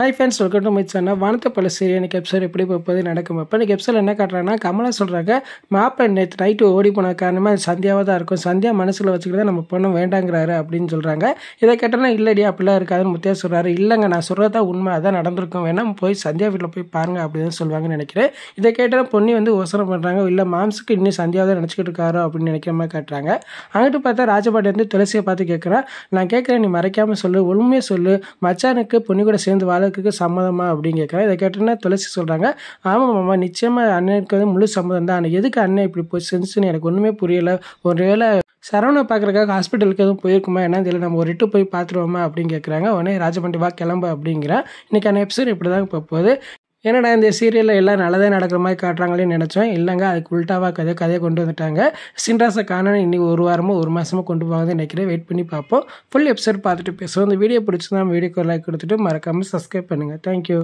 high friends welcome to my channel வானத்தை பல சரியான கெப்சர் எப்படி போகுது நடக்கும் அப்போ எனக்கு கெப்சர் என்ன காட்டுறாங்கன்னா கமலா சொல்கிறாங்க மாப்பிள்ளை நேற்று நைட்டு ஓடி போன காரணமாக அது சந்தியாவாக தான் இருக்கும் சந்தியா மனசில் வச்சுக்கிட்டு நம்ம பொண்ணு வேண்டாங்கிறாரு அப்படின்னு சொல்கிறாங்க இதை கேட்டோன்னா இல்லடி அப்படிலாம் இருக்காதுன்னு முத்தியா சொல்கிறாரு இல்லைங்க நான் சொல்கிறதா உண்மை அதான் நடந்திருக்கும் வேணால் போய் சந்தியா வீட்டில் போய் பாருங்கள் அப்படின்னு சொல்லுவாங்கன்னு நினைக்கிறேன் இதை கேட்டால் பொண்ணு வந்து ஓசரம் பண்ணுறாங்க இல்லை மாம்ஸுக்கு இன்னும் சந்தியாவாக தான் நினச்சிக்கிட்டு இருக்காரோ அப்படின்னு நினைக்கிற மாதிரி காட்டுறாங்க அங்கிட்டு பார்த்தா ராஜபாட்டி வந்து துளசியை பார்த்து கேட்குறேன் நான் கேட்குறேன் நீ மறைக்காமல் சொல்லு உண்மையை சொல்லு மச்சானுக்கு பொண்ணு கூட சேர்ந்து வாழ அண்ணனுக்கு சம்மதமா அப்படின்னு கேட்குறேன் இதை கேட்டோன்னா துளசி சொல்கிறாங்க ஆமாம் மாமா நிச்சயமாக அண்ணனுக்கு வந்து முழு சம்மதம் தான் ஆனால் எதுக்கு அண்ணன் இப்படி போய் செஞ்சுன்னு எனக்கு ஒன்றுமே புரியலை ஒரு வேளை சரவணை பார்க்குறக்காக ஹாஸ்பிட்டலுக்கு எதுவும் போயிருக்குமா என்ன தெரியல நம்ம ஒரு இட்டு போய் பார்த்துருவோமா அப்படின்னு கேட்குறாங்க உடனே ராஜபண்டி வா கிளம்பு அப்படிங்கிறேன் இன்றைக்கான எபிசோட் இப்படி தான் இப்போ போகுது என்னடா இந்த சீரியலில் எல்லாம் நல்லதே நடக்கிற மாதிரி காட்டுறாங்களேன்னு நினச்சோம் இல்லைங்க அதுக்கு உள்டாவாக கதை கதையை கொண்டு வந்துட்டாங்க சின்ராச காணணும் இன்றைக்கி ஒரு வாரமோ ஒரு மாதமோ கொண்டு போவாங்க நினைக்கிறேன் வெயிட் பண்ணி பார்ப்போம் ஃபுல் எபிசோட் பார்த்துட்டு பேசுவோம் இந்த வீடியோ பிடிச்சிருந்தா வீடியோக்கு லைக் கொடுத்துட்டு மறக்காமல் சப்ஸ்கிரைப் பண்ணுங்கள் தேங்க்யூ